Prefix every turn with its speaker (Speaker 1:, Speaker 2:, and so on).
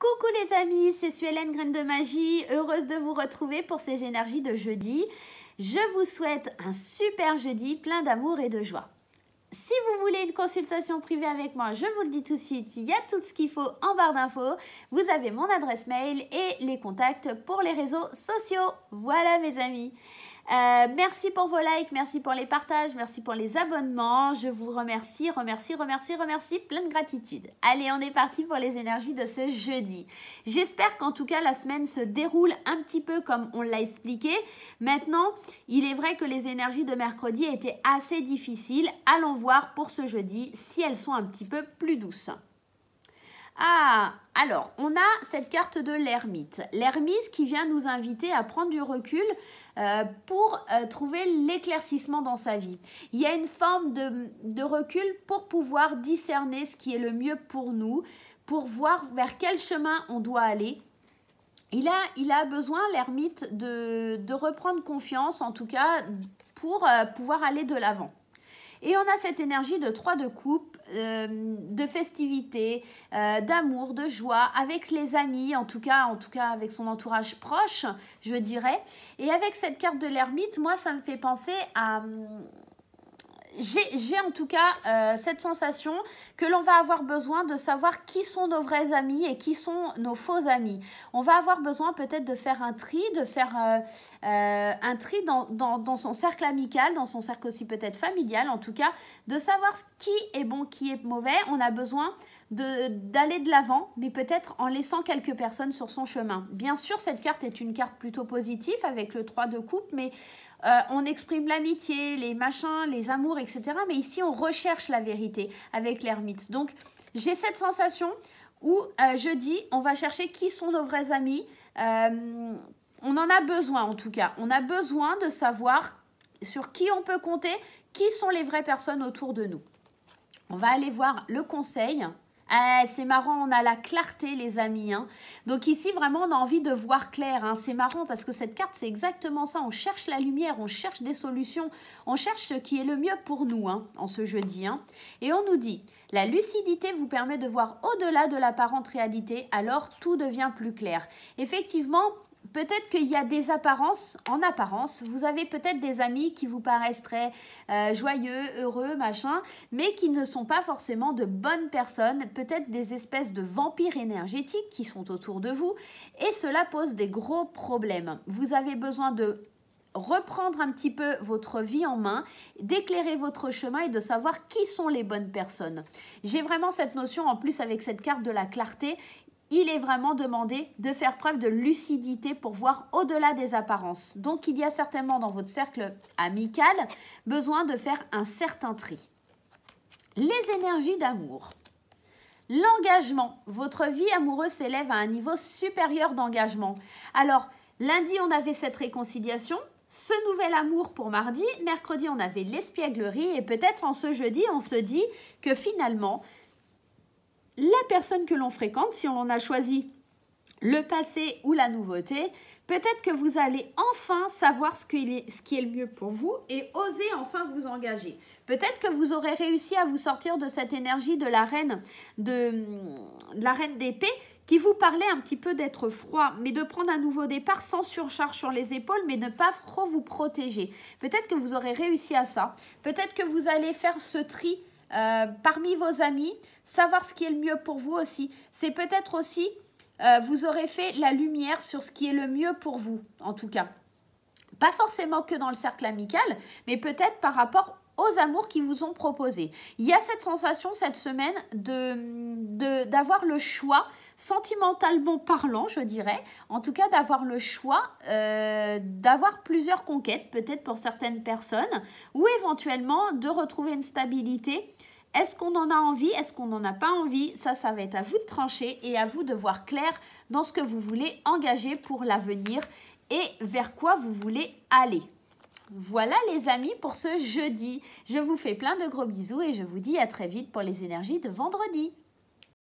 Speaker 1: Coucou les amis, c'est Suélène Graine de Magie, heureuse de vous retrouver pour ces énergies de jeudi. Je vous souhaite un super jeudi plein d'amour et de joie. Si vous voulez une consultation privée avec moi, je vous le dis tout de suite, il y a tout ce qu'il faut en barre d'infos. Vous avez mon adresse mail et les contacts pour les réseaux sociaux. Voilà mes amis. Euh, merci pour vos likes, merci pour les partages, merci pour les abonnements. Je vous remercie, remercie, remercie, remercie. Plein de gratitude. Allez, on est parti pour les énergies de ce jeudi. J'espère qu'en tout cas, la semaine se déroule un petit peu comme on l'a expliqué. Maintenant, il est vrai que les énergies de mercredi étaient assez difficiles. Allons voir pour ce jeudi si elles sont un petit peu plus douces. Ah, alors, on a cette carte de l'ermite. L'ermite qui vient nous inviter à prendre du recul euh, pour euh, trouver l'éclaircissement dans sa vie. Il y a une forme de, recul pour pouvoir discerner ce qui est le mieux pour nous, pour voir vers quel chemin on doit aller. Il a, il a besoin, l'ermite, de, reprendre confiance, en tout cas, pour euh, pouvoir aller de l'avant. Et on a cette énergie de 3 de coupe, euh, de festivité, euh, d'amour, de joie, avec les amis, en tout cas, en tout cas avec son entourage proche, je dirais. Et avec cette carte de l'ermite, moi, ça me fait penser à hum, j'ai en tout cas euh, cette sensation que l'on va avoir besoin de savoir qui sont nos vrais amis et qui sont nos faux amis. On va avoir besoin peut-être de faire un tri, de faire euh, euh, un tri dans, dans, son cercle amical, dans son cercle aussi peut-être familial, en tout cas, de savoir qui est bon, qui est mauvais. On a besoin d'aller de l'avant, mais peut-être en laissant quelques personnes sur son chemin. Bien sûr, cette carte est une carte plutôt positive avec le 3 de coupe, mais euh, on exprime l'amitié, les machins, les amours, etc. Mais ici, on recherche la vérité avec l'ermite. Donc, j'ai cette sensation où euh, je dis, on va chercher qui sont nos vrais amis. Euh, on en a besoin, en tout cas. On a besoin de savoir sur qui on peut compter, qui sont les vraies personnes autour de nous. On va aller voir le conseil. Eh, c'est marrant, on a la clarté, les amis. Hein. Donc ici, vraiment, on a envie de voir clair. Hein. C'est marrant parce que cette carte, c'est exactement ça. On cherche la lumière, on cherche des solutions, on cherche ce qui est le mieux pour nous hein, en ce jeudi. Et on nous dit, la lucidité vous permet de voir au-delà de l'apparente réalité, alors tout devient plus clair. Effectivement, peut-être qu'il y a des apparences, en apparence, vous avez peut-être des amis qui vous paraissent très euh, joyeux, heureux, machin, mais qui ne sont pas forcément de bonnes personnes, peut-être des espèces de vampires énergétiques qui sont autour de vous, et cela pose des gros problèmes. Vous avez besoin de reprendre un petit peu votre vie en main, d'éclairer votre chemin et de savoir qui sont les bonnes personnes. J'ai vraiment cette notion en plus avec cette carte de la clarté il est vraiment demandé de faire preuve de lucidité pour voir au-delà des apparences. Donc il y a certainement dans votre cercle amical besoin de faire un certain tri. Les énergies d'amour. L'engagement. Votre vie amoureuse s'élève à un niveau supérieur d'engagement. Alors, lundi, on avait cette réconciliation. Ce nouvel amour pour mardi, mercredi on avait l'espièglerie et peut-être en ce jeudi on se dit que finalement la personne que l'on fréquente, si on a choisi le passé ou la nouveauté, peut-être que vous allez enfin savoir ce, qui est le mieux pour vous et oser enfin vous engager. Peut-être que vous aurez réussi à vous sortir de cette énergie de la reine de, de la reine d'épée qui vous parlait un petit peu d'être froid, mais de prendre un nouveau départ sans surcharge sur les épaules, mais ne pas trop vous protéger. Peut-être que vous aurez réussi à ça. Peut-être que vous allez faire ce tri euh, parmi vos amis, savoir ce qui est le mieux pour vous aussi. C'est peut-être aussi, euh, vous aurez fait la lumière sur ce qui est le mieux pour vous, en tout cas. Pas forcément que dans le cercle amical, mais peut-être par rapport aux amours qui vous ont proposés. Il y a cette sensation cette semaine d'avoir de, d'avoir le choix sentimentalement parlant, je dirais, en tout cas d'avoir le choix euh, d'avoir plusieurs conquêtes, peut-être pour certaines personnes, ou éventuellement de retrouver une stabilité. Est-ce qu'on en a envie Est-ce qu'on n'en a pas envie Ça, ça va être à vous de trancher et à vous de voir clair dans ce que vous voulez engager pour l'avenir et vers quoi vous voulez aller. Voilà les amis pour ce jeudi. Je vous fais plein de gros bisous et je vous dis à très vite pour les énergies de vendredi.